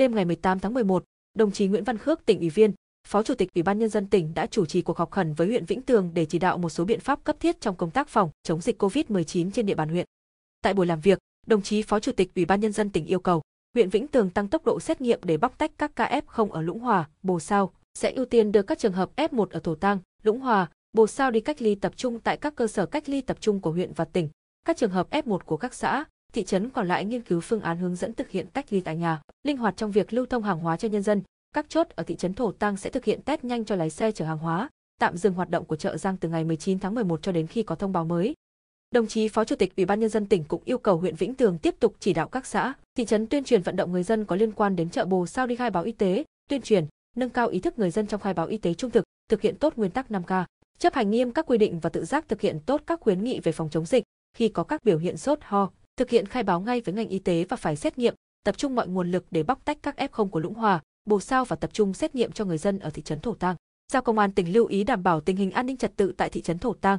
Đêm ngày 18 tháng 11, đồng chí Nguyễn Văn Khước, tỉnh ủy viên, Phó Chủ tịch Ủy ban nhân dân tỉnh đã chủ trì cuộc họp khẩn với huyện Vĩnh Tường để chỉ đạo một số biện pháp cấp thiết trong công tác phòng chống dịch COVID-19 trên địa bàn huyện. Tại buổi làm việc, đồng chí Phó Chủ tịch Ủy ban nhân dân tỉnh yêu cầu huyện Vĩnh Tường tăng tốc độ xét nghiệm để bóc tách các ca F0 ở Lũng Hòa, Bồ Sao, sẽ ưu tiên đưa các trường hợp F1 ở Thổ Tang, Lũng Hòa, Bồ Sao đi cách ly tập trung tại các cơ sở cách ly tập trung của huyện và tỉnh. Các trường hợp F1 của các xã, thị trấn còn lại nghiên cứu phương án hướng dẫn thực hiện cách ly tại nhà, linh hoạt trong việc lưu thông hàng hóa cho nhân dân. Các chốt ở thị trấn Thổ Tăng sẽ thực hiện test nhanh cho lái xe chở hàng hóa, tạm dừng hoạt động của chợ Giang từ ngày 19 tháng 11 cho đến khi có thông báo mới. Đồng chí Phó Chủ tịch Ủy ban nhân dân tỉnh cũng yêu cầu huyện Vĩnh Tường tiếp tục chỉ đạo các xã, thị trấn tuyên truyền vận động người dân có liên quan đến chợ Bồ Sao đi khai báo y tế, tuyên truyền, nâng cao ý thức người dân trong khai báo y tế trung thực, thực hiện tốt nguyên tắc 5K, chấp hành nghiêm các quy định và tự giác thực hiện tốt các khuyến nghị về phòng chống dịch khi có các biểu hiện sốt ho, thực hiện khai báo ngay với ngành y tế và phải xét nghiệm, tập trung mọi nguồn lực để bóc tách các F0 của Lũng Hòa, Bồ Sao và tập trung xét nghiệm cho người dân ở thị trấn Thổ Tàng. Giao công an tỉnh lưu ý đảm bảo tình hình an ninh trật tự tại thị trấn Thổ Tàng,